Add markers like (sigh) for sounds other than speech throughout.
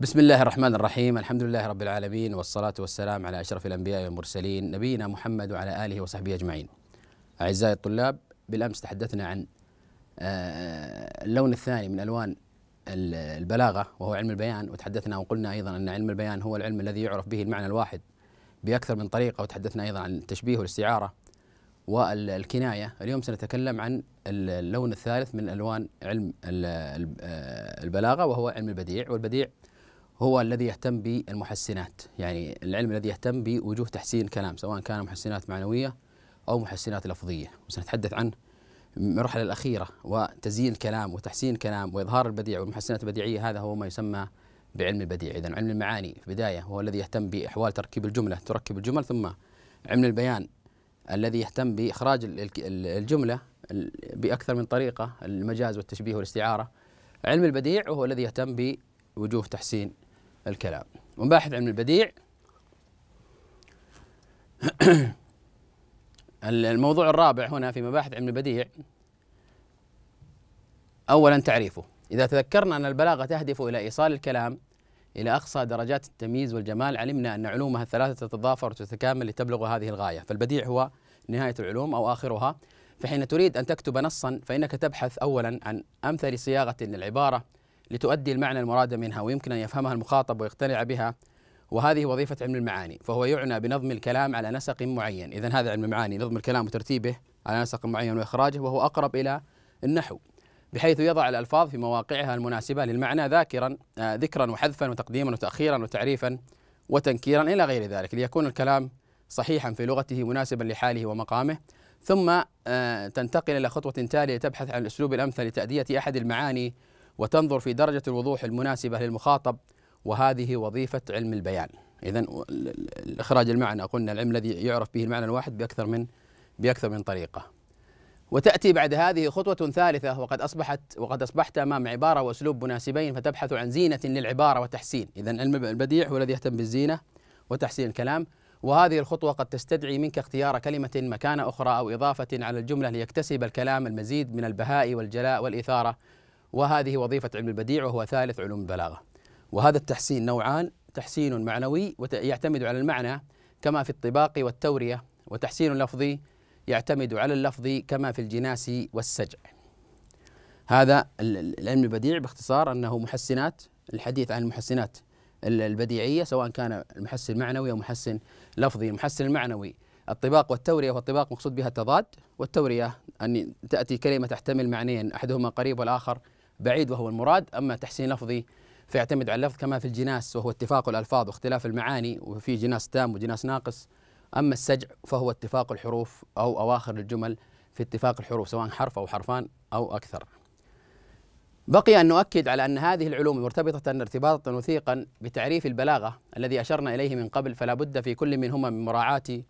بسم الله الرحمن الرحيم الحمد لله رب العالمين والصلاة والسلام على أشرف الأنبياء والمرسلين نبينا محمد وعلى آله وصحبه أجمعين أعزائي الطلاب بالأمس تحدثنا عن اللون الثاني من ألوان البلاغة وهو علم البيان وتحدثنا وقلنا أيضا أن علم البيان هو العلم الذي يعرف به المعنى الواحد بأكثر من طريقة وتحدثنا أيضا عن التشبيه والاستعارة والكناية اليوم سنتكلم عن اللون الثالث من ألوان علم البلاغة وهو علم البديع والبديع هو الذي يهتم بالمحسنات يعني العلم الذي يهتم بوجوه تحسين كلام سواء كان محسنات معنوية أو محسنات لفظية وسنتحدث عن المرحلة الأخيرة وتزيين الكلام وتحسين الكلام وإظهار البديع والمحسنات البديعية هذا هو ما يسمى بعلم البديع إذا علم المعاني في البداية هو الذي يهتم بأحوال تركيب الجملة تركب الجمل ثم علم البيان الذي يهتم بإخراج الجملة بأكثر من طريقة المجاز والتشبيه والاستعارة علم البديع هو الذي يهتم بوجوه تحسين الكلام ومباحث علم البديع (coughs) الموضوع الرابع هنا في مباحث علم البديع أولا تعريفه إذا تذكرنا أن البلاغة تهدف إلى إيصال الكلام إلى أقصى درجات التمييز والجمال علمنا أن علومها الثلاثة تتضافر وتتكامل لتبلغ هذه الغاية فالبديع هو نهاية العلوم أو آخرها فحين تريد أن تكتب نصا فإنك تبحث أولا عن أمثل صياغة للعبارة لتؤدي المعنى المراد منها ويمكن أن يفهمها المخاطب ويقتنع بها وهذه وظيفة علم المعاني فهو يعنى بنظم الكلام على نسق معين إذا هذا علم المعاني نظم الكلام وترتيبه على نسق معين وإخراجه وهو أقرب إلى النحو بحيث يضع الألفاظ في مواقعها المناسبة للمعنى ذاكرا آه، ذكرا وحذفا وتقديما وتأخيرا وتعريفا وتنكيرا إلى غير ذلك ليكون الكلام صحيحا في لغته مناسبا لحاله ومقامه ثم آه، تنتقل إلى خطوة تالية تبحث عن الأسلوب الأمثل لتأدية أحد المعاني وتنظر في درجة الوضوح المناسبة للمخاطب وهذه وظيفة علم البيان إذا إخراج المعنى قلنا العلم الذي يعرف به المعنى الواحد بأكثر من بأكثر من طريقة وتأتي بعد هذه خطوة ثالثة وقد أصبحت وقد أصبحت أمام عبارة وأسلوب مناسبين فتبحث عن زينة للعبارة وتحسين إذا علم البديع هو الذي يهتم بالزينة وتحسين الكلام وهذه الخطوة قد تستدعي منك اختيار كلمة مكان أخرى أو إضافة على الجملة ليكتسب الكلام المزيد من البهاء والجلاء والإثارة وهذه وظيفة علم البديع وهو ثالث علوم البلاغة وهذا التحسين نوعان تحسين معنوي يعتمد على المعنى كما في الطباق والتورية وتحسين لفظي يعتمد على اللفظ كما في الجناس والسجع هذا العلم البديع باختصار أنه محسنات الحديث عن المحسنات البديعية سواء كان المحسن معنوي أو محسن لفظي المحسن المعنوي الطباق والتورية والطباق مقصود بها التضاد والتورية أن تأتي كلمة تحتمل معنيين أحدهما قريب والآخر بعيد وهو المراد أما تحسين لفظي فيعتمد على اللفظ كما في الجناس وهو اتفاق الألفاظ واختلاف المعاني وفي جناس تام وجناس ناقص أما السجع فهو اتفاق الحروف أو أواخر الجمل في اتفاق الحروف سواء حرف أو حرفان أو أكثر بقي أن نؤكد على أن هذه العلوم مرتبطة ارتباطا وثيقا بتعريف البلاغة الذي أشرنا إليه من قبل فلا بد في كل منهما من مراعاة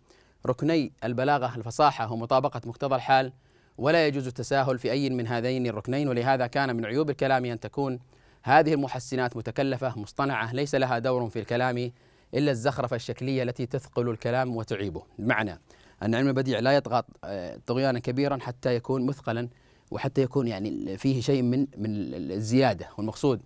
ركني البلاغة الفصاحة ومطابقة مقتضى الحال ولا يجوز التساهل في أي من هذين الركنين ولهذا كان من عيوب الكلام أن تكون هذه المحسنات متكلفة مصطنعة ليس لها دور في الكلام إلا الزخرفة الشكلية التي تثقل الكلام وتعيبه بمعنى أن علم البديع لا يطغى آه، طغيانا كبيرا حتى يكون مثقلا وحتى يكون يعني فيه شيء من من الزيادة والمقصود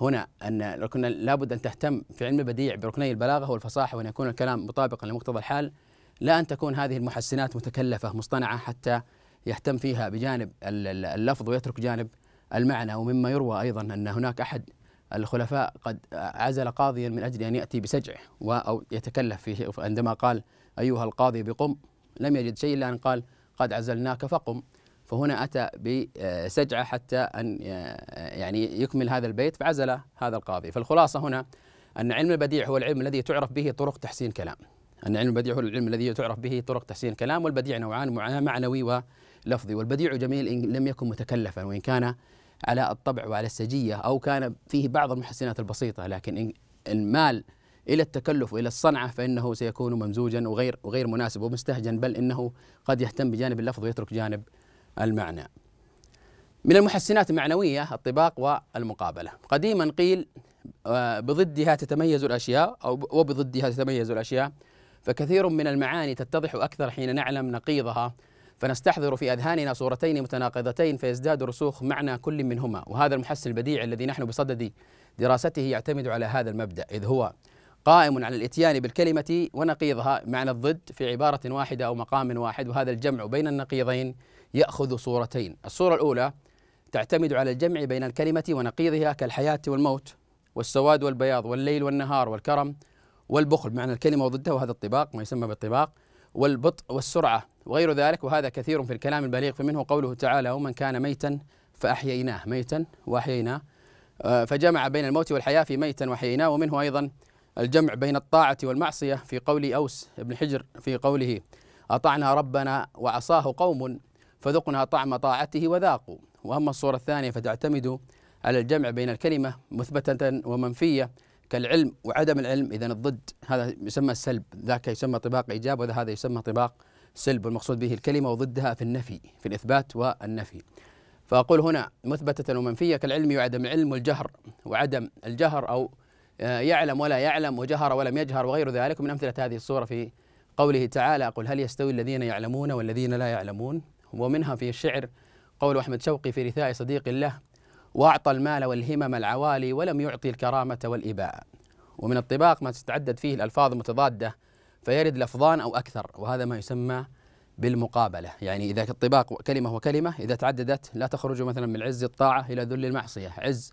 هنا أن الركن لابد أن تهتم في علم البديع بركني البلاغة والفصاحة وأن يكون الكلام مطابقا لمقتضى الحال لا أن تكون هذه المحسنات متكلفة مصطنعة حتى يهتم فيها بجانب اللفظ ويترك جانب المعنى ومما يروى أيضا أن هناك أحد الخلفاء قد عزل قاضيا من أجل أن يأتي بسجعه أو يتكلف فيه عندما قال أيها القاضي بقم لم يجد شيء إلا أن قال قد عزلناك فقم فهنا أتى بسجعة حتى أن يعني يكمل هذا البيت فعزل هذا القاضي فالخلاصة هنا أن علم البديع هو العلم الذي تعرف به طرق تحسين كلام أن علم البديع هو العلم الذي تعرف به طرق تحسين كلام والبديع نوعان معنوي و لفظي والبديع جميل إن لم يكن متكلفا وإن كان على الطبع وعلى السجية أو كان فيه بعض المحسنات البسيطة لكن إن مال إلى التكلف وإلى الصنعة فإنه سيكون ممزوجا وغير وغير مناسب ومستهجن بل إنه قد يهتم بجانب اللفظ ويترك جانب المعنى. من المحسنات المعنوية الطباق والمقابلة قديما قيل آه، بضدها تتميز الأشياء أو وبضدها تتميز الأشياء فكثير من المعاني تتضح أكثر حين نعلم نقيضها فنستحضر في أذهاننا صورتين متناقضتين فيزداد رسوخ معنى كل منهما وهذا المحس البديع الذي نحن بصدد دراسته يعتمد على هذا المبدأ إذ هو قائم على الاتيان بالكلمة ونقيضها معنى الضد في عبارة واحدة أو مقام واحد وهذا الجمع بين النقيضين يأخذ صورتين الصورة الأولى تعتمد على الجمع بين الكلمة ونقيضها كالحياة والموت والسواد والبياض والليل والنهار والكرم والبخل معنى الكلمة وضدها وهذا الطباق ما يسمى بالطباق والبطء والسرعة وغير ذلك وهذا كثير في الكلام البليغ فمنه قوله تعالى ومن كان ميتا فأحييناه ميتا وأحييناه آه، فجمع بين الموت والحياة في ميتا وحييناه ومنه أيضا الجمع بين الطاعة والمعصية في قول أوس بن حجر في قوله أطعنا ربنا وعصاه قوم فذقنا طعم طاعته وذاقوا وأما الصورة الثانية فتعتمد على الجمع بين الكلمة مثبتة ومنفية كالعلم وعدم العلم إذا الضد هذا يسمى السلب ذاك يسمى طباق إيجاب وهذا يسمى طباق سلب والمقصود به الكلمة وضدها في النفي في الإثبات والنفي فأقول هنا مثبتة ومنفية كالعلم وعدم العلم والجهر وعدم الجهر أو آه، يعلم ولا يعلم وجهر ولم يجهر وغير ذلك من أمثلة هذه الصورة في قوله تعالى أقول هل يستوي الذين يعلمون والذين لا يعلمون ومنها في الشعر قول أحمد شوقي في رثاء صديق الله وأعطى المال والهمم العوالي ولم يعطي الكرامة والإباء ومن الطباق ما تتعدد فيه الألفاظ المتضادة فيرد لفظان أو أكثر وهذا ما يسمى بالمقابلة يعني إذا الطباق كلمة وكلمة إذا تعددت لا تخرج مثلا من عز الطاعة إلى ذل المعصية عز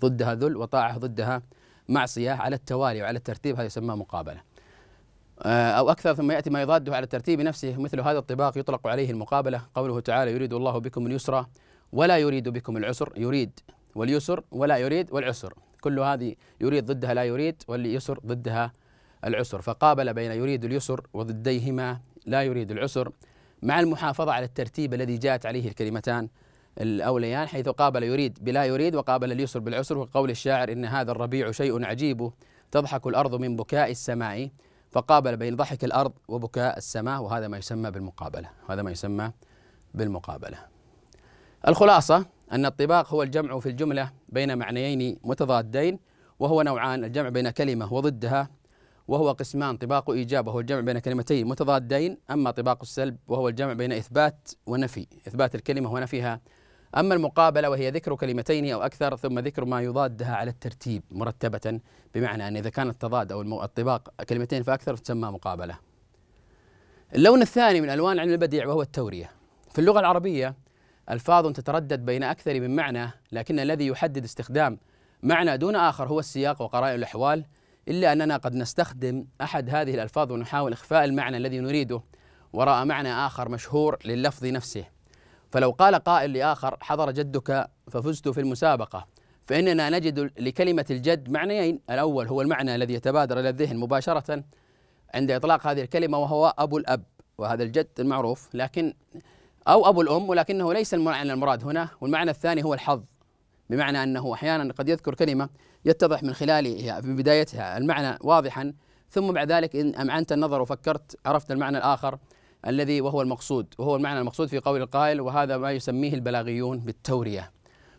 ضدها ذل وطاعة ضدها معصية على التوالي وعلى الترتيب هذا يسمى مقابلة آه، أو أكثر ثم يأتي ما يضاده على الترتيب نفسه مثل هذا الطباق يطلق عليه المقابلة قوله تعالى يريد الله بكم اليسرى ولا يريد بكم العسر يريد واليسر ولا يريد والعسر كل هذه يريد ضدها لا يريد واليسر ضدها العسر فقابل بين يريد اليسر وضديهما لا يريد العسر مع المحافظة على الترتيب الذي جاءت عليه الكلمتان الأوليان حيث قابل يريد بلا يريد وقابل اليسر بالعسر وقول الشاعر إن هذا الربيع شيء عجيب تضحك الأرض من بكاء السماء فقابل بين ضحك الأرض وبكاء السماء وهذا ما يسمى بالمقابلة هذا ما يسمى بالمقابله الخلاصة أن الطباق هو الجمع في الجملة بين معنيين متضادين وهو نوعان الجمع بين كلمة وضدها وهو قسمان طباق إيجاب وهو الجمع بين كلمتين متضادين أما طباق السلب وهو الجمع بين إثبات ونفي إثبات الكلمة ونفيها أما المقابلة وهي ذكر كلمتين أو أكثر ثم ذكر ما يضادها على الترتيب مرتبة بمعنى أن إذا كان التضاد أو الطباق كلمتين فأكثر تسمى مقابلة اللون الثاني من ألوان علم البديع وهو التورية في اللغة العربية ألفاظ تتردد بين أكثر من معنى لكن الذي يحدد استخدام معنى دون آخر هو السياق وقرائن الأحوال إلا أننا قد نستخدم أحد هذه الألفاظ ونحاول إخفاء المعنى الذي نريده وراء معنى آخر مشهور لللفظ نفسه فلو قال قائل لآخر حضر جدك ففزت في المسابقة فإننا نجد لكلمة الجد معنيين الأول هو المعنى الذي يتبادر إلى الذهن مباشرة عند إطلاق هذه الكلمة وهو أبو الأب وهذا الجد المعروف لكن أو أبو الأم ولكنه ليس المعنى المراد هنا والمعنى الثاني هو الحظ بمعنى أنه أحيانا قد يذكر كلمة يتضح من خلالها في بدايتها المعنى واضحا ثم بعد ذلك إن أمعنت النظر وفكرت عرفت المعنى الآخر الذي وهو المقصود وهو المعنى المقصود في قول القائل وهذا ما يسميه البلاغيون بالتورية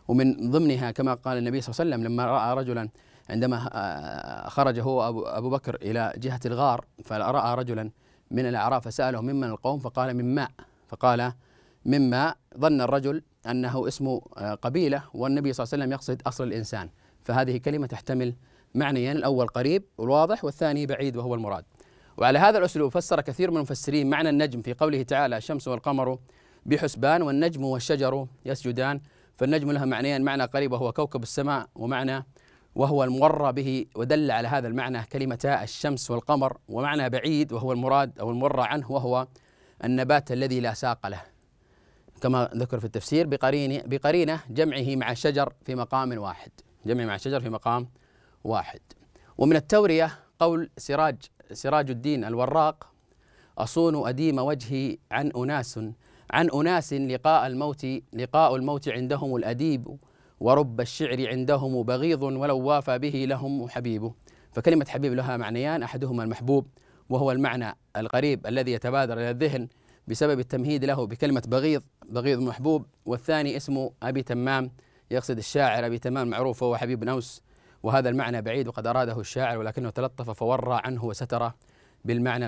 ومن ضمنها كما قال النبي صلى الله عليه وسلم لما رأى رجلا عندما آه، خرج هو أبو, أبو بكر إلى جهة الغار فرأى رجلا من الأعراف فسأله ممن القوم فقال من ماء فقال مما ظن الرجل أنه اسم آه، قبيلة والنبي صلى الله عليه وسلم يقصد أصل الإنسان فهذه كلمة تحتمل معنيين الأول قريب والواضح والثاني بعيد وهو المراد وعلى هذا الأسلوب فسر كثير من المفسرين معنى النجم في قوله تعالى الشمس والقمر بحسبان والنجم والشجر يسجدان فالنجم لها معنيان معنى قريب وهو كوكب السماء ومعنى وهو المورى به ودل على هذا المعنى كلمتا الشمس والقمر ومعنى بعيد وهو المراد أو المورى عنه وهو النبات الذي لا ساق له كما ذكر في التفسير بقرينه بقرينه جمعه مع الشجر في مقام واحد جمعه مع الشجر في مقام واحد ومن التوريه قول سراج سراج الدين الوراق اصون اديم وجهي عن اناس عن اناس لقاء الموت لقاء الموت عندهم الاديب ورب الشعر عندهم بغيض ولو وافى به لهم حبيبه فكلمه حبيب لها معنيان احدهما المحبوب وهو المعنى القريب الذي يتبادر الى الذهن بسبب التمهيد له بكلمة بغيض بغيض محبوب والثاني اسمه أبي تمام يقصد الشاعر أبي تمام معروف وهو حبيب نوس وهذا المعنى بعيد وقد أراده الشاعر ولكنه تلطف فورى عنه وستره بالمعنى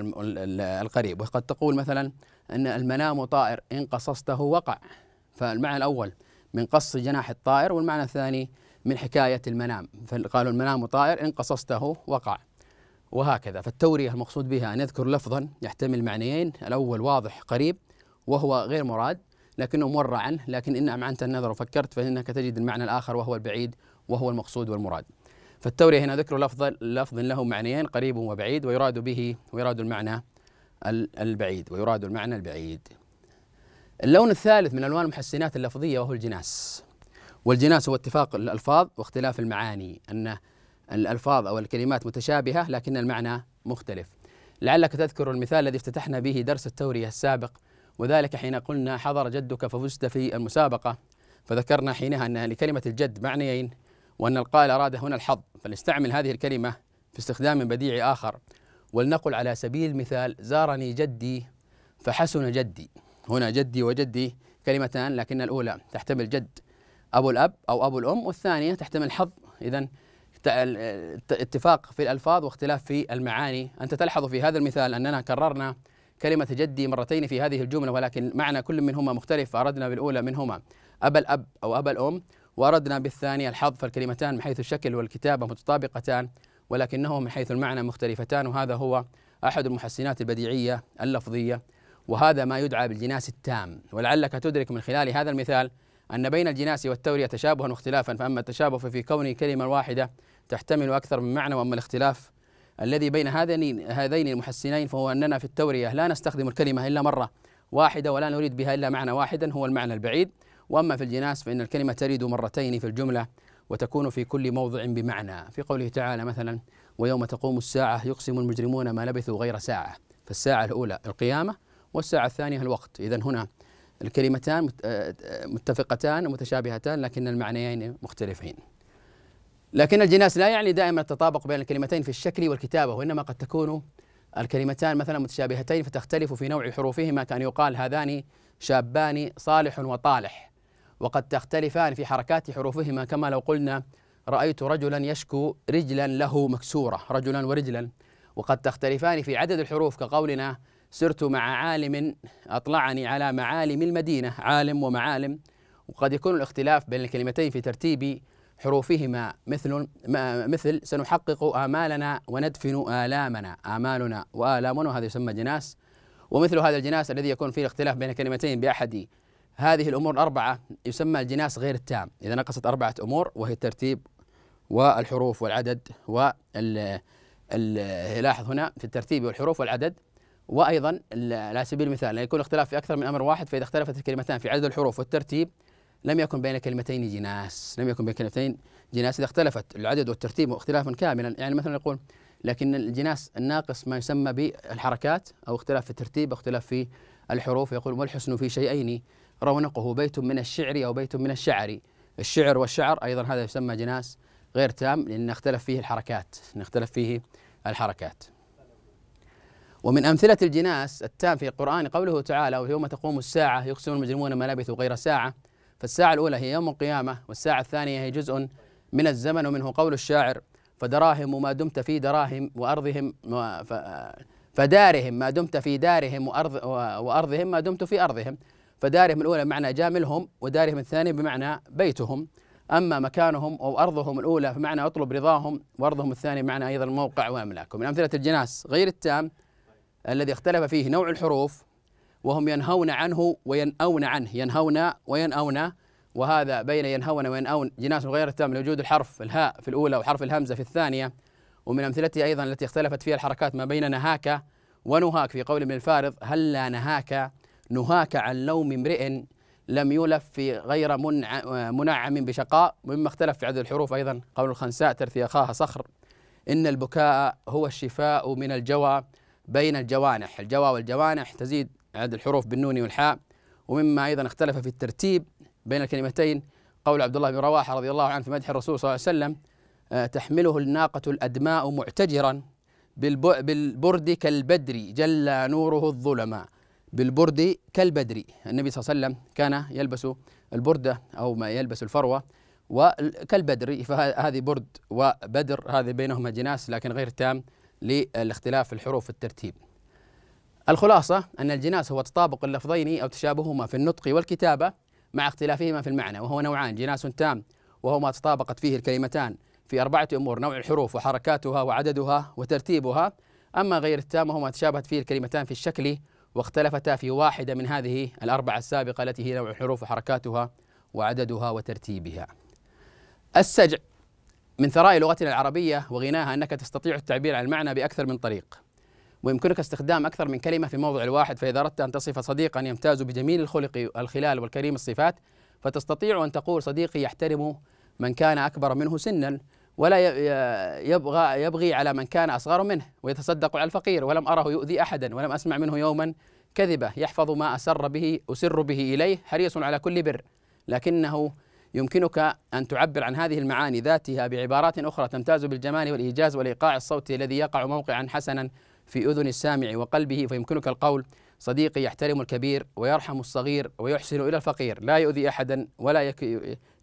القريب وقد تقول مثلا أن المنام طائر إن قصصته وقع فالمعنى الأول من قص جناح الطائر والمعنى الثاني من حكاية المنام فقالوا المنام طائر إن قصصته وقع وهكذا فالتورية المقصود بها أن يذكر لفظا يحتمل معنيين الأول واضح قريب وهو غير مراد لكنه مر عنه لكن إن أمعنت النظر وفكرت فإنك تجد المعنى الآخر وهو البعيد وهو المقصود والمراد فالتورية هنا ذكر لفظ لفظ له معنيين قريب وبعيد ويراد به ويراد المعنى البعيد ويراد المعنى البعيد اللون الثالث من ألوان المحسنات اللفظية وهو الجناس والجناس هو اتفاق الألفاظ واختلاف المعاني أن الألفاظ أو الكلمات متشابهة لكن المعنى مختلف لعلك تذكر المثال الذي افتتحنا به درس التورية السابق وذلك حين قلنا حضر جدك ففزت في المسابقة فذكرنا حينها أن لكلمة الجد معنيين وأن القائل أراد هنا الحظ فلنستعمل هذه الكلمة في استخدام بديع آخر ولنقل على سبيل المثال زارني جدي فحسن جدي هنا جدي وجدي كلمتان لكن الأولى تحتمل جد أبو الأب أو أبو الأم والثانية تحتمل حظ إذا اتفاق في الألفاظ واختلاف في المعاني أنت تلحظ في هذا المثال أننا كررنا كلمة جدي مرتين في هذه الجملة ولكن معنى كل منهما مختلف فأردنا بالأولى منهما أبا الأب أو أبا الأم وأردنا بالثانية الحظ فالكلمتان من حيث الشكل والكتابة متطابقتان ولكنهما من حيث المعنى مختلفتان وهذا هو أحد المحسنات البديعية اللفظية وهذا ما يدعى بالجناس التام ولعلك تدرك من خلال هذا المثال أن بين الجناس والتورية تشابها واختلافا فأما التشابه ففي كون كلمة واحدة تحتمل أكثر من معنى وأما الاختلاف الذي بين هذين هذين المحسنين فهو أننا في التورية لا نستخدم الكلمة إلا مرة واحدة ولا نريد بها إلا معنى واحدا هو المعنى البعيد وأما في الجناس فإن الكلمة ترد مرتين في الجملة وتكون في كل موضع بمعنى في قوله تعالى مثلا ويوم تقوم الساعة يقسم المجرمون ما لبثوا غير ساعة فالساعة الأولى القيامة والساعة الثانية الوقت إذا هنا الكلمتان آه، متفقتان ومتشابهتان لكن المعنيين مختلفين لكن الجناس لا يعني دائما التطابق بين الكلمتين في الشكل والكتابة وإنما قد تكون الكلمتان مثلا متشابهتين فتختلف في نوع حروفهما كان يقال هذان شابان صالح وطالح وقد تختلفان في حركات حروفهما كما لو قلنا رأيت رجلا يشكو رجلا له مكسورة رجلا ورجلا وقد تختلفان في عدد الحروف كقولنا سرت مع عالم أطلعني على معالم المدينة عالم ومعالم وقد يكون الاختلاف بين الكلمتين في ترتيب حروفهما مثل مثل سنحقق آمالنا وندفن آلامنا آمالنا وآلامنا وهذا يسمى جناس ومثل هذا الجناس الذي يكون فيه الاختلاف بين كلمتين بأحد هذه الأمور الأربعة يسمى الجناس غير التام إذا نقصت أربعة أمور وهي الترتيب والحروف والعدد وال لاحظ هنا في الترتيب والحروف والعدد وأيضا على سبيل المثال يعني يكون الاختلاف في أكثر من أمر واحد فإذا اختلفت الكلمتان في عدد الحروف والترتيب لم يكن بين كلمتين جناس لم يكن بين كلمتين جناس إذا اختلفت العدد والترتيب اختلافا كاملا يعني مثلا يقول لكن الجناس الناقص ما يسمى بالحركات أو اختلاف في الترتيب أو اختلاف في الحروف يقول والحسن في شيئين رونقه بيت من الشعر أو بيت من الشعر الشعر والشعر أيضا هذا يسمى جناس غير تام لأن اختلف فيه الحركات نختلف اختلف فيه الحركات ومن أمثلة الجناس التام في القرآن قوله تعالى ويوم تقوم الساعة يقسم المجرمون ما لبثوا غير ساعة فالساعة الأولى هي يوم القيامة والساعة الثانية هي جزء من الزمن ومنه قول الشاعر فدراهم ما دمت في دراهم وأرضهم فدارهم ما دمت في دارهم وأرض وأرضهم ما دمت في أرضهم فدارهم الأولى بمعنى جاملهم ودارهم الثانية بمعنى بيتهم أما مكانهم أو أرضهم الأولى فمعنى أطلب رضاهم وأرضهم الثانية بمعنى أيضا موقع وأملاكهم من أمثلة الجناس غير التام الذي اختلف فيه نوع الحروف وهم ينهون عنه وينأون عنه ينهون وينأون وهذا بين ينهون وينأون جناس غير التام لوجود الحرف الهاء في الأولى وحرف الهمزة في الثانية ومن أمثلته أيضا التي اختلفت فيها الحركات ما بين نهاك ونهاك في قول ابن الفارض هلا لا نهاك نهاك عن لوم امرئ لم يلف في غير منعم بشقاء مما اختلف في عدد الحروف أيضا قول الخنساء ترثي أخاها صخر إن البكاء هو الشفاء من الجوى بين الجوانح الجوى والجوانح تزيد عدد الحروف بالنون والحاء ومما أيضا اختلف في الترتيب بين الكلمتين قول عبد الله بن رواحة رضي الله عنه في مدح الرسول صلى الله عليه وسلم آه، تحمله الناقة الأدماء معتجرا بالبرد كالبدر جل نوره الظلما بالبرد كالبدر النبي صلى الله عليه وسلم كان يلبس البردة أو ما يلبس الفروة وكالبدر فهذه برد وبدر هذه بينهما جناس لكن غير تام للاختلاف في الحروف في الترتيب الخلاصة أن الجناس هو تطابق اللفظين أو تشابههما في النطق والكتابة مع اختلافهما في المعنى وهو نوعان جناس تام وهو ما تطابقت فيه الكلمتان في أربعة أمور نوع الحروف وحركاتها وعددها وترتيبها أما غير التام وهو ما تشابهت فيه الكلمتان في الشكل واختلفتا في واحدة من هذه الأربعة السابقة التي هي نوع الحروف وحركاتها وعددها وترتيبها السجع من ثراء لغتنا العربية وغناها أنك تستطيع التعبير عن المعنى بأكثر من طريق ويمكنك استخدام أكثر من كلمة في موضع الواحد فإذا أردت أن تصف صديقا يمتاز بجميل الخلق الخلال والكريم الصفات فتستطيع أن تقول صديقي يحترم من كان أكبر منه سنا ولا يبغى يبغي على من كان أصغر منه ويتصدق على الفقير ولم أره يؤذي أحدا ولم أسمع منه يوما كذبة يحفظ ما أسر به أسر به إليه حريص على كل بر لكنه يمكنك أن تعبر عن هذه المعاني ذاتها بعبارات أخرى تمتاز بالجمال والإيجاز والإيقاع الصوتي الذي يقع موقعا حسنا في أذن السامع وقلبه فيمكنك القول صديقي يحترم الكبير ويرحم الصغير ويحسن إلى الفقير لا يؤذي أحدا ولا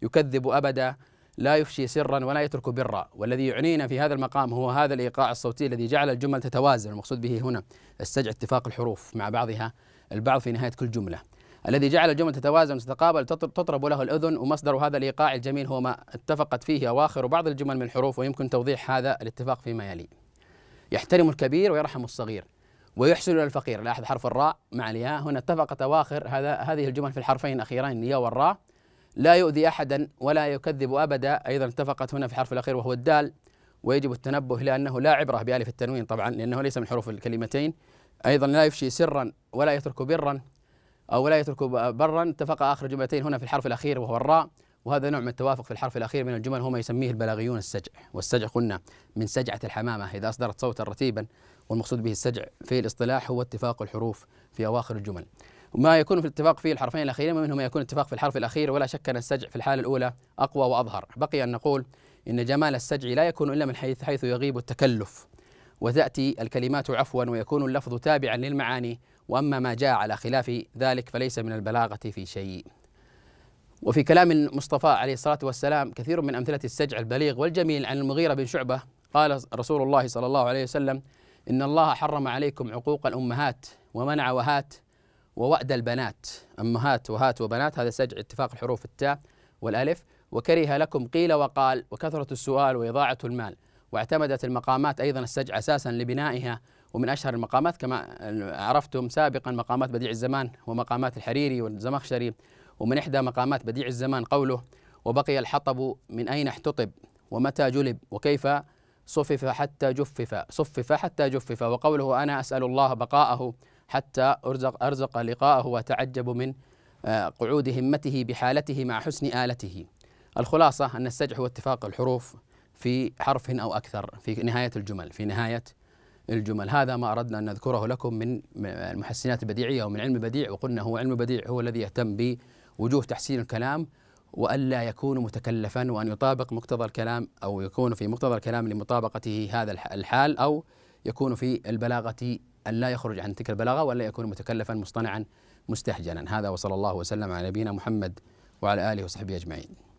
يكذب أبدا لا يفشي سرا ولا يترك برا والذي يعنينا في هذا المقام هو هذا الإيقاع الصوتي الذي جعل الجمل تتوازن المقصود به هنا السجع اتفاق الحروف مع بعضها البعض في نهاية كل جملة الذي جعل الجمل تتوازن وتتقابل تطرب له الأذن ومصدر هذا الإيقاع الجميل هو ما اتفقت فيه أواخر بعض الجمل من الحروف ويمكن توضيح هذا الاتفاق فيما يلي يحترم الكبير ويرحم الصغير ويحسن الى الفقير لاحظ حرف الراء مع الياء هنا اتفقت اواخر هذا هذه الجمل في الحرفين الاخيرين الياء والراء لا يؤذي احدا ولا يكذب ابدا ايضا اتفقت هنا في الحرف الاخير وهو الدال ويجب التنبه الى انه لا عبره بالف التنوين طبعا لانه ليس من حروف الكلمتين ايضا لا يفشي سرا ولا يترك برا او لا يترك برا اتفق اخر جملتين هنا في الحرف الاخير وهو الراء وهذا نوع من التوافق في الحرف الأخير من الجمل هو ما يسميه البلاغيون السجع والسجع قلنا من سجعة الحمامة إذا أصدرت صوتا رتيبا والمقصود به السجع في الاصطلاح هو اتفاق الحروف في أواخر الجمل ما يكون في الاتفاق في الحرفين الأخيرين ومنه ما يكون اتفاق في الحرف الأخير ولا شك أن السجع في الحالة الأولى أقوى وأظهر بقي أن نقول إن جمال السجع لا يكون إلا من حيث حيث يغيب التكلف وتأتي الكلمات عفوا ويكون اللفظ تابعا للمعاني وأما ما جاء على خلاف ذلك فليس من البلاغة في شيء وفي كلام المصطفى عليه الصلاة والسلام كثير من أمثلة السجع البليغ والجميل عن المغيرة بن شعبة قال رسول الله صلى الله عليه وسلم إن الله حرم عليكم عقوق الأمهات ومنع وهات ووأد البنات أمهات وهات وبنات هذا سجع اتفاق الحروف التاء والألف وكره لكم قيل وقال وكثرة السؤال وإضاعة المال واعتمدت المقامات أيضا السجع أساسا لبنائها ومن أشهر المقامات كما عرفتم سابقا مقامات بديع الزمان ومقامات الحريري والزمخشري ومن إحدى مقامات بديع الزمان قوله وبقي الحطب من أين احتطب ومتى جلب وكيف صفف حتى جفف صفف حتى جفف وقوله أنا أسأل الله بقاءه حتى أرزق, أرزق لقاءه وتعجب من آه، قعود همته بحالته مع حسن آلته الخلاصة أن السجع هو اتفاق الحروف في حرف أو أكثر في نهاية الجمل في نهاية الجمل هذا ما أردنا أن نذكره لكم من آه، المحسنات البديعية ومن علم البديع وقلنا هو علم البديع هو الذي يهتم ب وجوه تحسين الكلام والا يكون متكلفا وان يطابق مقتضى الكلام او يكون في مقتضى الكلام لمطابقته هذا الحال او يكون في البلاغه ان لا يخرج عن تلك البلاغه والا يكون متكلفا مصطنعا مستهجنا هذا وصلى الله وسلم على نبينا محمد وعلى اله وصحبه اجمعين